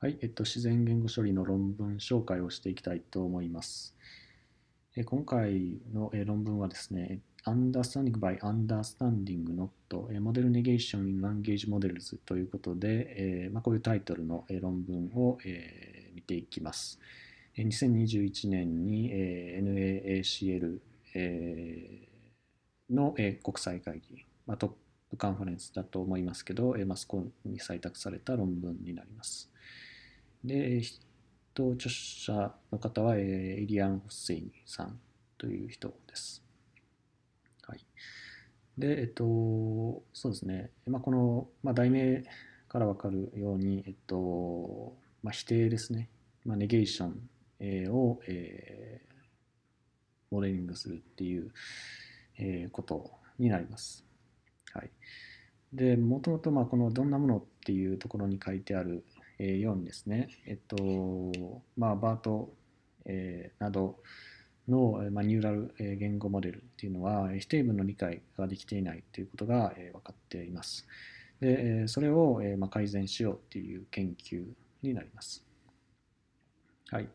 はい、えっと、自然言語処理の論文紹介をしていきたいと思います。え今回のえ論文はですね、Understanding by Understanding Not Model Negation in Language Models ということで、えまあ、こういうタイトルのえ論文を、え見ていきます。え2021年に、え NAACL、えの、え国際会議、まあ、トップカンファレンスだと思いますけど、えまあ、そこに採択された論文になります。で、と著者の方は、えー、エリアン・ホッセイニさんという人です。はい。で、えっと、そうですね。まあ、この、まあ、題名からわかるように、えっと、まあ、否定ですね。まあ、ネゲーションを、えー、モデリングするっていう、えー、ことになります。はい。で、もともと、まあ、このどんなものっていうところに書いてある、よですね、えっとまあ、バート、えー、などの、まあ、ニューラル言語モデルっていうのは否定文の理解ができていないということが、えー、分かっています。でそれを、えーまあ、改善しようっていう研究になります。はい。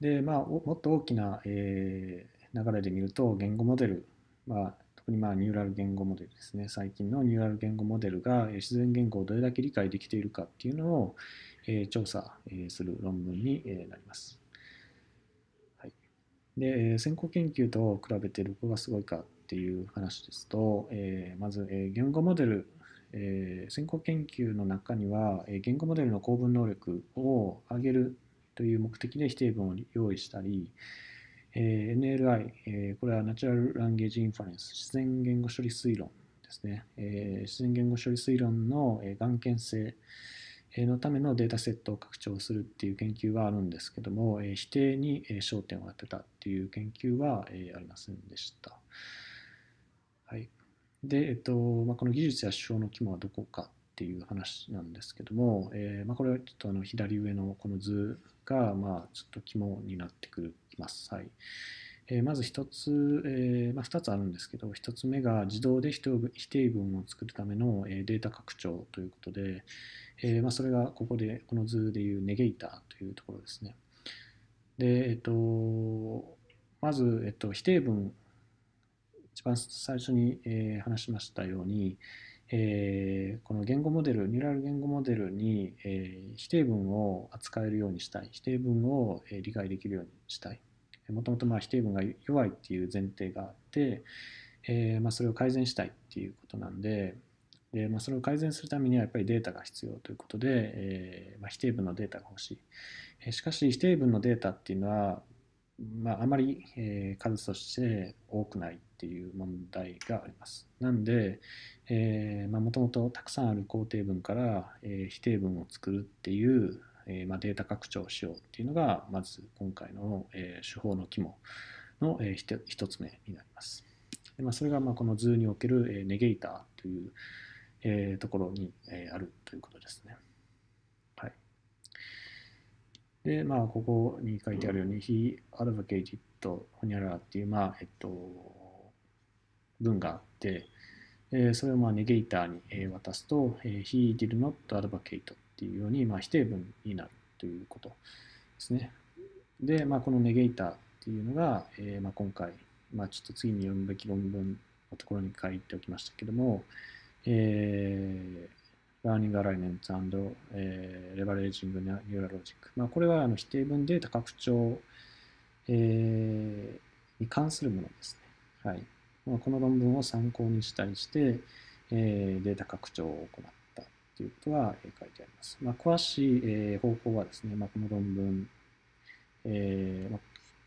で、まあ、もっと大きな、えー、流れで見ると、言語モデル、まあ、特にまあニューラル言語モデルですね、最近のニューラル言語モデルが自然言語をどれだけ理解できているかっていうのを、え調査、する論文に、なります。はい、で、先行研究と比べてどこがすごいかっていう話ですと、えまず、え言語モデル、え先行研究の中には、え言語モデルの構文能力を上げるという目的で否定文を用意したり、え NLI、えこれはナチュラル・ランゲージ・インファレンス、自然言語処理推論ですね、え自然言語処理推論の、え眼見性、のためのデータセットを拡張するっていう研究はあるんですけども、否定に焦点を当てたっていう研究はありませんでした。はい。で、えっと、まあ、この技術や手法の肝はどこかっていう話なんですけども、えー、まあ、これはちょっとあの左上のこの図が、まあ、ちょっと肝になってくます。はい。えー、まず1つ、えー、まあ、2つあるんですけど、1つ目が自動で否定文を作るためのデータ拡張ということで、えー、まあ、それがここで、この図でいうネゲイターというところですね。で、えっと、まず、えっと、否定文、一番最初に、えー、話しましたように、えー、この言語モデル、ニューラル言語モデルに、えー、否定文を扱えるようにしたい。否定文を、えー、理解できるようにしたい。もともとまあ否定文が弱いっていう前提があって、えーまあ、それを改善したいっていうことなんで、で、まあ、それを改善するためにはやっぱりデータが必要ということで、えー、まあ、否定文のデータが欲しい、えー、しかし否定文のデータっていうのは、まあ、あまり、えー、数として多くないっていう問題がありますなんでもともとたくさんある肯定文から、え否定文を作るっていう、まあ、データ拡張をしようっていうのがまず今回の、手法の肝の、一1つ目になりますまあ、それがまあこの図における、ネゲイターというえー、ところに、えー、あるということですね。はい。で、まあ、ここに書いてあるように、He advocated ほにゃららっていう、まあ、えっと、文があって、えー、それをまあネゲイターに、え渡すと、えー、He did not advocate っていうように、まあ、否定文になるということですね。で、まあ、このネゲイターっていうのが、えーまあ、今回、まあ、ちょっと次に読むべき論文のところに書いておきましたけども、えー、ニングアライメントレバレ n m e n t a ー、ジング e r a g i n g まあ、これはあの否定文データ拡張、えー、に関するものですね。はい。まあ、この論文を参考にしたりして、えー、データ拡張を行ったということが書いてあります。まあ、詳しい、えー、方法はですね、まあ、この論文、えー、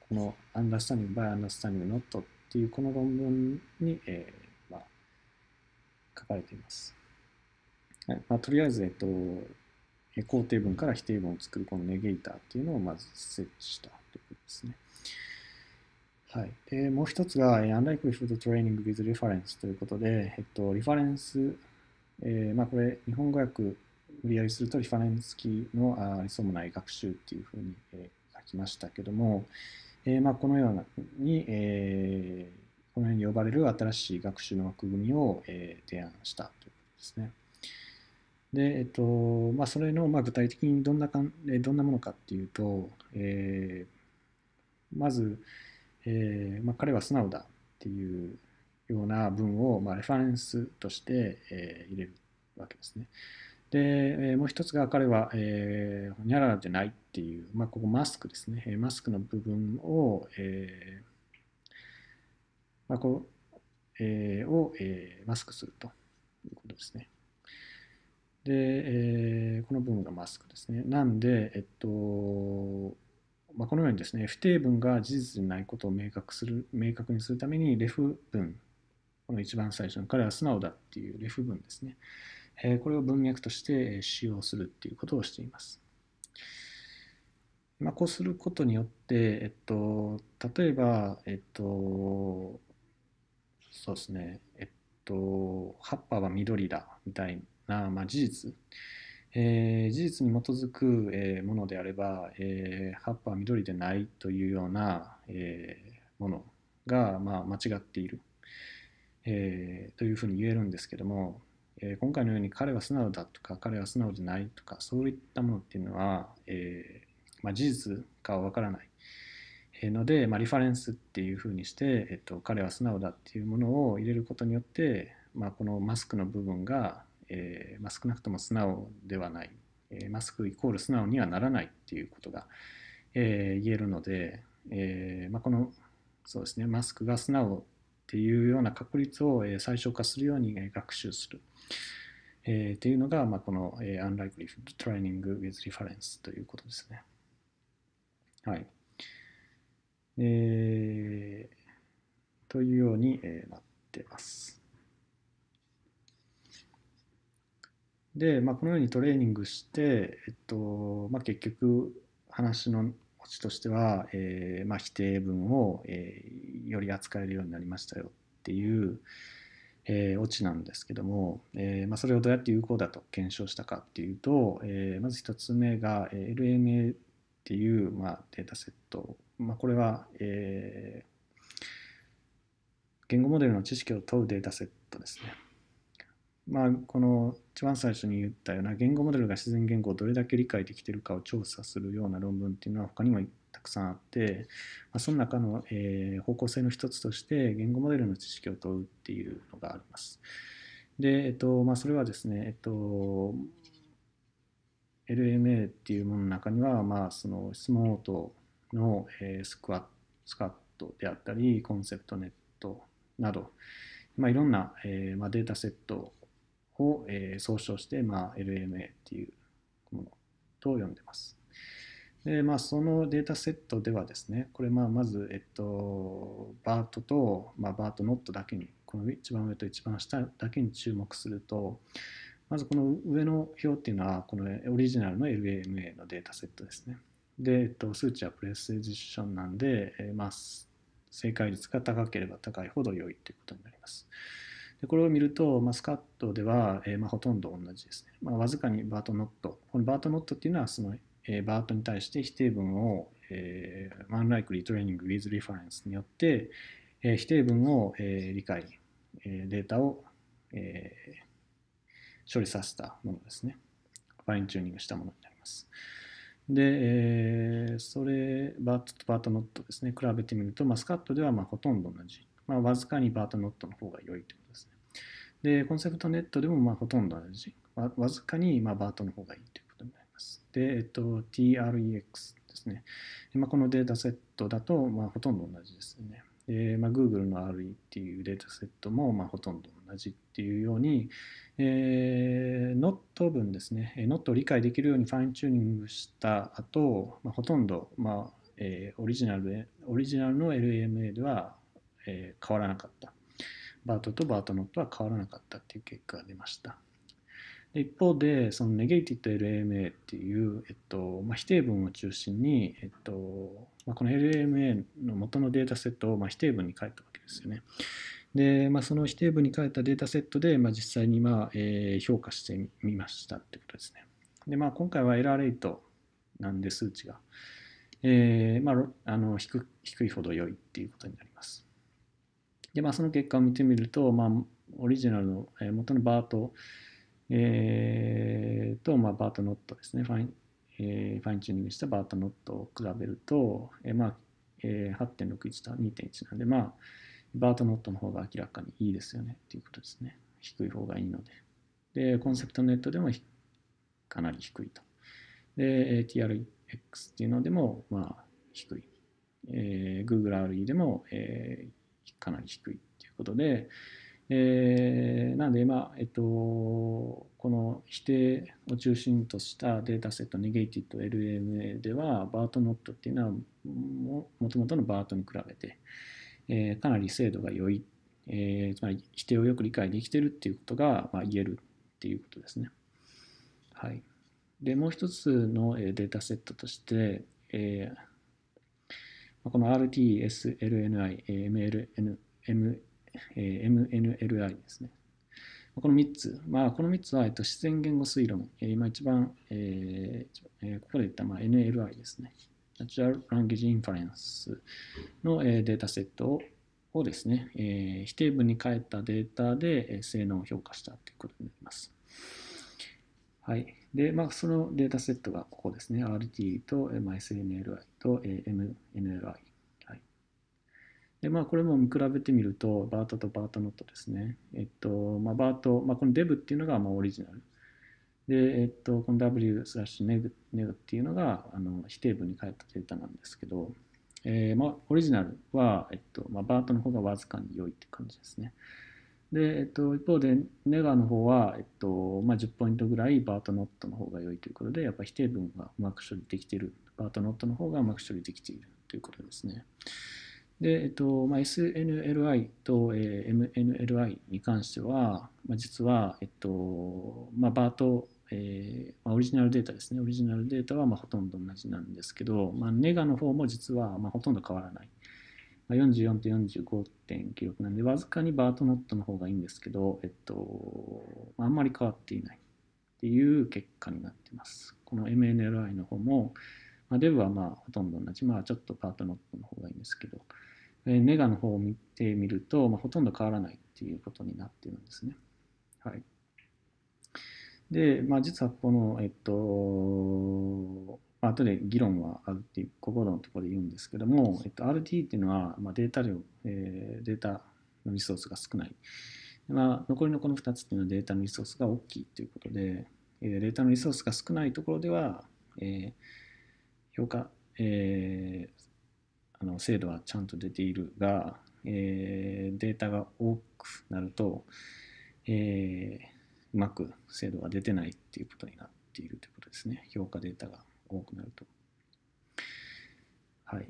この Understanding by Understanding Not っていうこの論文に、え書かれています。はいまあ、とりあえず、えっと、肯定文から否定文を作るこのネゲイターっていうのをまず設置したということですね。はい、でもう一つが Unlikely Food Training with Reference ということで、えっと、リファレンス、えーまあ、これ日本語訳無理やりするとリファレンスキーのありそうもない学習っていうふうに、えー、書きましたけども、えーまあ、このように、えー、この辺に呼ばれる新しい学習の枠組みを、えー、提案したということですね。で、えっと、まあ、それの、まあ、具体的にどんなかん、えどんなものかっていうと、えー、まず、えー、まあ、彼は素直だっていうような文を、まあ、レファレンスとして、えー、入れるわけですね。で、えー、もう一つが彼は、えー、ほにゃららでないっていう、まあ、ここマスクですね。マスクの部分を、えーまあ、こえー、を、えー、マスクするということですね。で、えー、この部分がマスクですね。なんで、えっと、まあ、このようにですね、不定文が事実でないことを明確する明確にするために、レフ文、この一番最初の彼は素直だっていうレフ文ですね。えー、これを文脈として使用するっていうことをしています。まあ、こうすることによって、えっと、例えば、えっと、そうですね、えっと、葉っぱは緑だみたいな、まあ、事実、えー、事実に基づく、えー、ものであれば、えー、葉っぱは緑でないというような、えものが、まあ、間違っている、えというふうに言えるんですけども、え今回のように彼は素直だとか彼は素直でないとかそういったものっていうのは、えまあ、事実かは分からない、ので、まあ、リファレンスっていうふうにして、えっと、彼は素直だっていうものを入れることによって、まあ、このマスクの部分が、えー、まあ、少なくとも素直ではない、えー、マスクイコール素直にはならないっていうことが、えー、言えるので、えまこのそうですねマスクが素直っていうような確率を最小化するように学習する。えー、っていうのが、まあ、この、えー、Unlikely Training with Reference ということですね。はい。えー、というようになってます。で、まあ、このようにトレーニングして、えっとまあ、結局話のオチとしては、えーまあ、否定文を、えー、より扱えるようになりましたよっていう、えー、オチなんですけども、えーまあ、それをどうやって有効だと検証したかっていうと、えー、まず1つ目が LMA っていう、まあ、データセット、まあ、これは、えー、言語モデルの知識を問うデータセットですね。まあ、この一番最初に言ったような言語モデルが自然言語をどれだけ理解できているかを調査するような論文っていうのは他にもたくさんあって、まあ、その中の、えー、方向性の一つとして言語モデルの知識を問うっていうのがあります。で、えっとまあ、それはですね、えっと LMA っていうものの中には、まあ、その質問応答の、えスクワットスカットであったり、コンセプトネットなど、まあ、いろんな、えまあ、データセットを、え総称して、まあ、LMA っていうものと呼んでます。でまあ、そのデータセットではですね、これまあまず、えっと、BART と、まあ、b a r t n o だけに、この一番上と一番下だけに注目すると、まずこの上の表っていうのは、このオリジナルの LAMA のデータセットですね。で、えっと、数値はプレスエジションなんで、えー、まあ、正解率が高ければ高いほど良いということになります。でこれを見ると、まあ、スカットでは、えー、まあ、ほとんど同じですね。まあ、わずかにバートノット。このバートノットっていうのは、その、えー、バートに対して否定文を、えー、unlikely training with reference によって、えー、否定文を、えー、理解、えー、データを、えー処理させたものですね。ファインチューニングしたものになります。で、えー、それ、バートとバートノットですね、比べてみると、あ、スカットではまほとんど同じ。まあ、わずかにバートノットの方が良いということですね。で、コンセプトネットでもまほとんど同じ。わわずかにまバートの方がいいということになります。で、えっと、TREX ですね。まあ、このデータセットだとまほとんど同じですね。えーまあ、Google の RE っていうデータセットも、まあ、ほとんど同じっていうように、えー、not 文ですね、not を理解できるようにファインチューニングした後、まあ、ほとんど、まあえー、オリジナルでオリジナルの LMA では、えー、変わらなかった。バートとバートノットは変わらなかったっていう結果が出ました。一方で、その negated LMA っていう、えっとまあ、否定文を中心に、えっとまあ、この LMA の元のデータセットをまあ否定文に書いたわけですよね。で、まあ、その否定文に書いたデータセットで、まあ、実際にまあ、えー、評価してみましたってことですね。で、まあ、今回はエラーレートなんで数値が、えーまあ、あの低低いほど良いっていうことになります。で、まあ、その結果を見てみると、まあ、オリジナルの、えー、元のバートえー、と、まあ、バートノットですね、ファイン、えー、ファインチューニングしたバートノットを比べると、えー、まあ、えー、8.61と2.1なんで、まあ、バートノットの方が明らかにいいですよねということですね。低い方がいいので。で、コンセプトネットでもかなり低いと。で、TRX っていうのでも、まあ、低い。えー、Google RE でも、えー、かなり低いということで、えー、なので今、えっと、この否定を中心としたデータセット negated.lma では BARTNOT っていうのはもともとの BART に比べて、えー、かなり精度が良い、えー、つまり否定をよく理解できてるっていうことが、まあ、言えるっていうことですね。はい、でもう一つのデータセットとして、えー、この RTSLNIMLN えー、MNLI ですね。この3つ、まあ、この3つは、えっと、自然言語推論、えー、今一番、えー、ここで言った、まあ、NLI ですね。Natural Language Inference の、えー、データセットをですね、えー、否定文に変えたデータで、えー、性能を評価したということになります。はい。で、まあ、そのデータセットがここですね。RT と、まあ、SNLI と、えー、MNLI。でまあ、これも見比べてみると、バートとバートノットですね。えっと、まあ、バート、まあ、このデブっていうのがまあオリジナル。で、えっと、この W スラッシュネグネグっていうのがあの否定文に変えたデータなんですけど、えー、まあ、オリジナルは、えっとまあ、バートの方がわずかに良いって感じですね。で、えっと、一方で、ネガの方は、えっとまあ、10ポイントぐらいバートノットの方が良いということで、やっぱり否定文がうまく処理できている、バートノットの方がうまく処理できているということですね。で、えっとまあ、SNLI と、え MNLI に関しては、まあ、実は、えっとまあ、バーと、えーまあ、オリジナルデータですね、オリジナルデータはまあほとんど同じなんですけど、まあ、ネガの方も実はまあほとんど変わらない。まあ、44と45.96なんで、わずかにバートノットの方がいいんですけど、えっと、あんまり変わっていないっていう結果になってます。この MNLI の方も、まあ、デブはまあほとんど同じ、まあちょっとパートノットの方がいいんですけど、えメガの方を見てみると、まあ、ほとんど変わらないっていうことになってるんですね。はい。で、まあ、実はこの、えっと、まあ、後で議論はあるっていう、ここのところで言うんですけども、えっと、RT っていうのは、まあ、データ量、えー、データのリソースが少ない。まあ、残りのこの2つっていうのはデータのリソースが大きいということで、えー、データのリソースが少ないところでは、えー、評価、えー、あの精度はちゃんと出ているが、えー、データが多くなると、えー、うまく精度が出てないっていうことになっているということですね。評価データが多くなると。はい。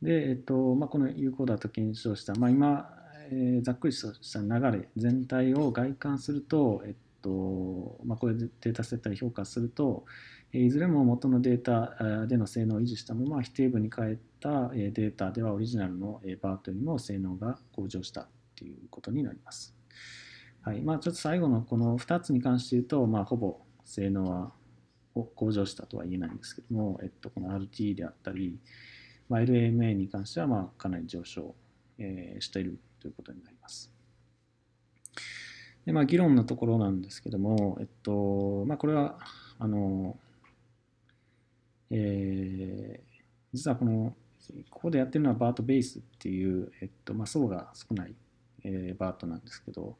で、えっとまあ、この有効だと検証した、まあ、今、えー、ざっくりした流れ全体を外観すると、えっとまあ、これでデータセットで評価すると、いずれも元のデータでの性能を維持したまま、否定部に変えたデータではオリジナルのバートよりも性能が向上したということになります。はいまあ、ちょっと最後のこの2つに関して言うと、まあ、ほぼ性能は向上したとは言えないんですけども、えっと、この RT であったり、まあ、LMA に関してはまあかなり上昇、えー、しているということになります。で、まあ、議論のところなんですけども、えっと、まあ、これは、あの、えー、実はこの、ここでやってるのはバートベースっていう、えっと、まあ、層が少ない、えー、バートなんですけど、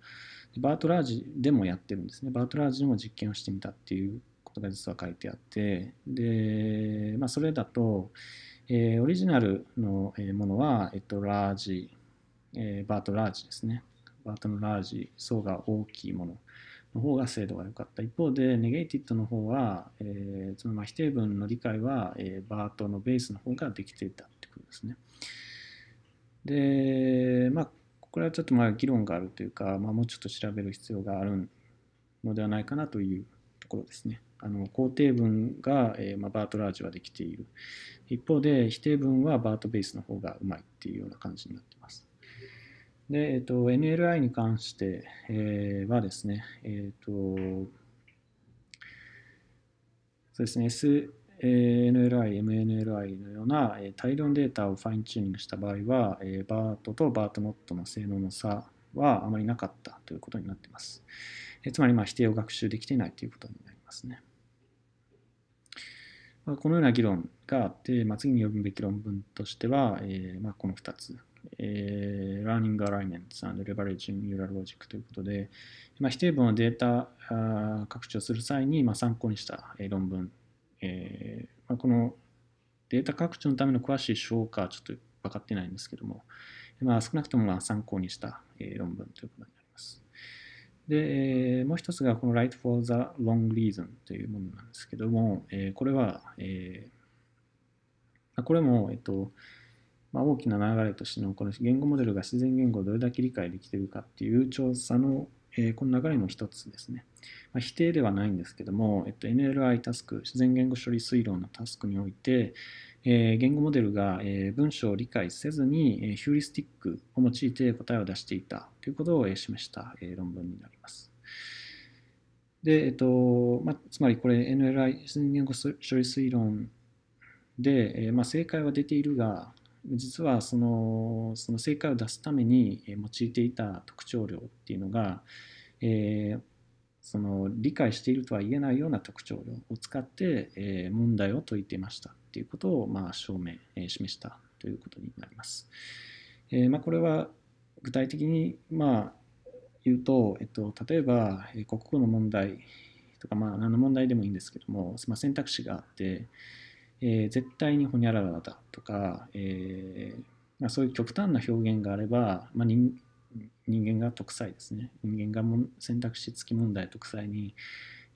バートラージでもやってるんですね。バートラージでも実験をしてみたっていうことが実は書いてあって、で、まあ、それだと、えー、オリジナルのものは、えっと、ラージ、えー、バートラージですね。バートのラージ、層が大きいものの方が精度が良かった。一方で、ネゲイティッドの方は、えー、つまり否定文の理解は、えー、バートのベースの方ができていたってことですね。で、まあ、これはちょっとまあ議論があるというか、まあ、もうちょっと調べる必要があるのではないかなというところですね。あの肯定文が、えー、まあ、バートラージはできている。一方で否定文はバートベースの方がうまいっていうような感じになってます。で、えっと、NLI に関して、えー、はですね、えっ、ー、と、そうですね、SNLI、MNLI のような、え大量のデータをファインチューニングした場合は、えー、BART と b a r t m o t の性能の差はあまりなかったということになっています。えー、つまり、まあ、否定を学習できていないということになりますね。まあ、このような議論があって、まあ、次に読むべき論文としては、えーまあ、この2つえー、Learning Alignments and Leveraging Neural Logic ということで、まあ、否定文をデータあ拡張する際に、まあ、参考にした、えー、論文、えーまあ、このデータ拡張のための詳しい証拠はちょっと分かってないんですけども、まあ、少なくとも参考にした、えー、論文ということになります。で、えー、もう一つがこの Right for the Long Reason というものなんですけども、えー、これは、えー、これも、えっ、と、まあ、大きな流れとしてのこの言語モデルが自然言語をどれだけ理解できているかっていう調査の、えー、この流れの一つですね。まあ、否定ではないんですけども、えっと、NLI タスク、自然言語処理推論のタスクにおいて、えー、言語モデルが、えー、文章を理解せずに、えー、ヒューリスティックを用いて答えを出していたということを、えー、示した、えー、論文になります。で、えっとまあ、つまりこれ NLI 自然言語処理推論で、えーまあ、正解は出ているが、実はそのその正解を出すために用いていた特徴量っていうのが、えー、その理解しているとは言えないような特徴量を使って、え問題を解いていましたっていうことを、まあ、証明、え示したということになります。えまあ、これは具体的に、まあ、言うと、えっと、例えば国語の問題とか、まあ、何の問題でもいいんですけども、まあ、選択肢があって、えー、絶対にほにゃららだとか、えー、まあ、そういう極端な表現があれば、まあ、人間が独裁ですね人間がも選択肢付き問題独裁に、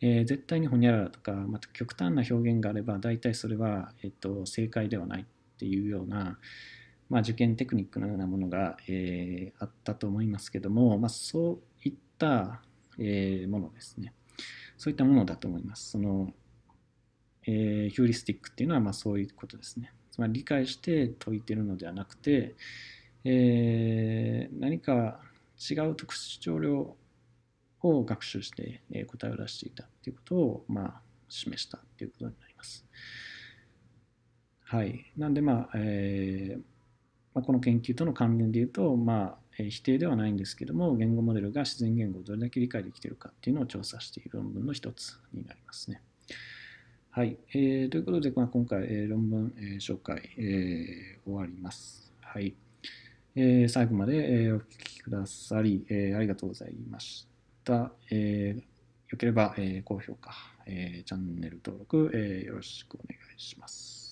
えー、絶対にほにゃららとかまた極端な表現があれば大体それは、えーと、と正解ではないっていうような、まあ、受験テクニックのようなものが、えー、あったと思いますけども、まあ、そういった、えー、ものですねそういったものだと思いますそのえー、ヒューリスティックっていうのはまあそういうことですね。つまり理解して解いてるのではなくて、えー、何か違う特殊徴量を学習して答えを出していたということを、まあ、示したということになります。はい。なんで、まあ、えー、まあ、この研究との関連で言うと、まあ、否定ではないんですけども、言語モデルが自然言語をどれだけ理解できているかっていうのを調査している論文の一つになりますね。はい。えー、ということで、まあ、今回、えー、論文、えー、紹介、えー、終わります。はい。えー、最後まで、えー、お聞きくださり、えー、ありがとうございました。えー、よければ、えー、高評価、えー、チャンネル登録、えー、よろしくお願いします。